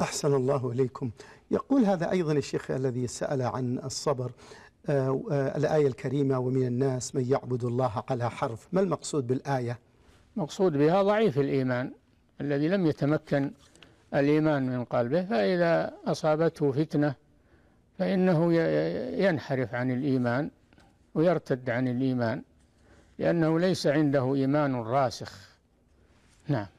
أحسن الله إليكم يقول هذا أيضا الشيخ الذي سأل عن الصبر آه،, آه الآية الكريمة ومن الناس من يعبد الله على حرف ما المقصود بالآية مقصود بها ضعيف الإيمان الذي لم يتمكن الإيمان من قلبه فإذا أصابته فتنة فإنه ينحرف عن الإيمان ويرتد عن الإيمان لأنه ليس عنده إيمان راسخ نعم